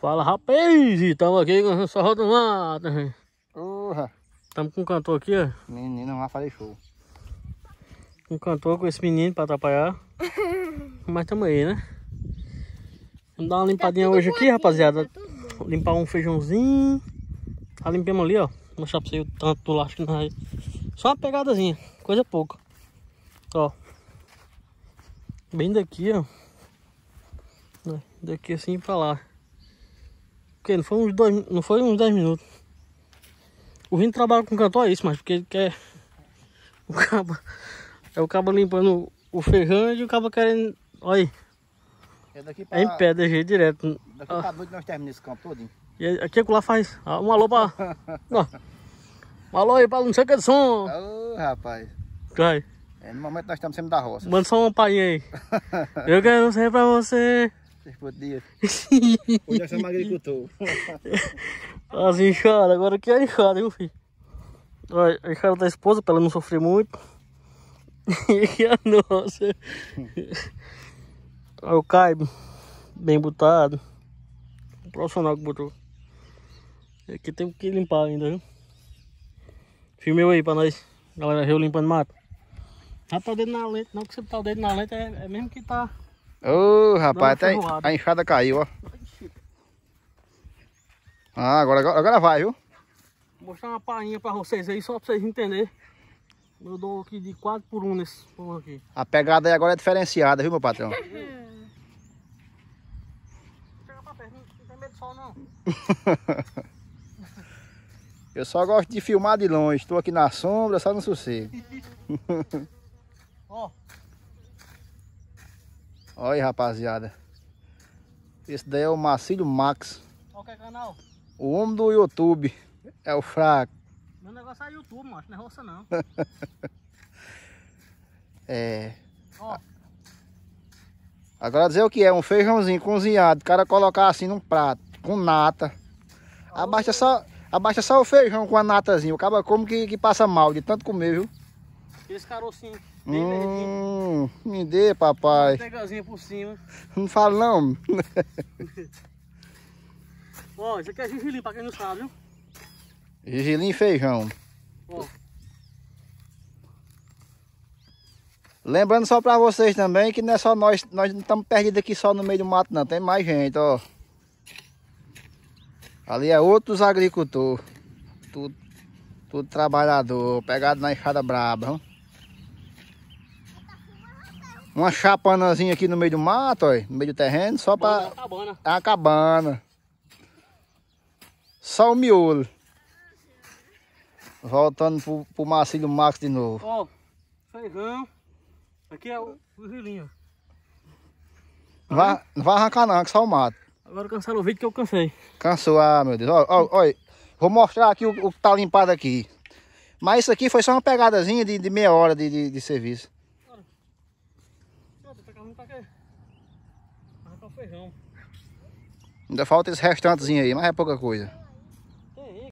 Fala rapaz, estamos aqui com o Sorro do Mato. Porra! Estamos com o cantor aqui, ó. Menino, lá falei show. Um cantor com esse menino para atrapalhar. Mas estamos aí, né? Vamos dar uma tá limpadinha tá hoje aqui, rapaziada. Tá Limpar um feijãozinho. Tá ah, limpamos ali, ó. Vou mostrar para você o tanto do laço que nós... Só uma pegadazinha, coisa pouca. Ó. Bem daqui, ó. Daqui assim para lá que foi uns dois, não foi uns 10 minutos. O Rino trabalha com cantor é isso, mas porque ele quer o cabo é o cabo limpando o ferrante e o cabo querendo, olha aí. É, daqui pra, é em pé, jeito direto. Daqui ah. pra noite nós terminamos esse campo todo. Hein? E aqui é lá faz ah, um alô pra... um alô aí pra não sei o que de som. Ô, oh, rapaz. Cai. Tá é, no momento nós estamos sempre da roça. Manda só uma painha aí. Eu quero ser pra você Respondia. Hoje nós somos agricultor. As enxadas, ah, agora que é enxada, viu, filho? Olha, a enxada da tá esposa, pra ela não sofrer muito. e a nossa. Olha o caibo, bem botado. O profissional que botou. Aqui tem que limpar ainda, viu? Filmeu aí pra nós. Galera, eu limpando mato. Não tá o dedo na lente, não, que você tá o dedo na lente é, é mesmo que tá Ô, oh, rapaz, até a enxada caiu, ó. Ah, agora, agora, agora vai, viu? Vou mostrar uma palhinha pra vocês aí, só pra vocês entenderem. Eu dou aqui de 4 por 1 nesse porra aqui. A pegada aí agora é diferenciada, viu, meu patrão? Chega pra perto, não tem medo do sol, não. Eu só gosto de filmar de longe. Estou aqui na sombra, só no sossego. Ó. Olha aí, rapaziada. Esse daí é o Marcílio Max. Qual que é o canal? O homem do YouTube. É o fraco. Meu negócio é YouTube, macho. Não é roça, não. é. Ó. Agora dizer o que é. Um feijãozinho cozinhado. O cara colocar assim num prato. Com nata. Abaixa só, abaixa só o feijão com a natazinha. O cara como que, que passa mal de tanto comer, viu? Esse carocinho bem hum, Me dê, papai. Manteigazinha por cima. Não falo não. Ó, isso aqui é gergelim, pra quem não sabe, viu? Gergelim e feijão. Ó. Lembrando só para vocês também que não é só nós, nós não estamos perdidos aqui só no meio do mato não, tem mais gente, ó. Ali é outros agricultores, tudo, tudo trabalhador, pegado na enxada braba, hein? Uma chapanazinha aqui no meio do mato, ó, no meio do terreno, só para É uma cabana. Só o miolo. Voltando pro, pro Marcílio Max de novo. Ó, feijão. Aqui é o fuzilinho. Não vai, não vai arrancar não, que só o mato. Agora cancela o vídeo que eu cansei. Cansou, ah, meu Deus. Olha, olha, vou mostrar aqui o, o, que tá limpado aqui. Mas isso aqui foi só uma pegadazinha de, de meia hora de, de, de serviço. Ainda falta esse restantezinho aí, mas é pouca coisa.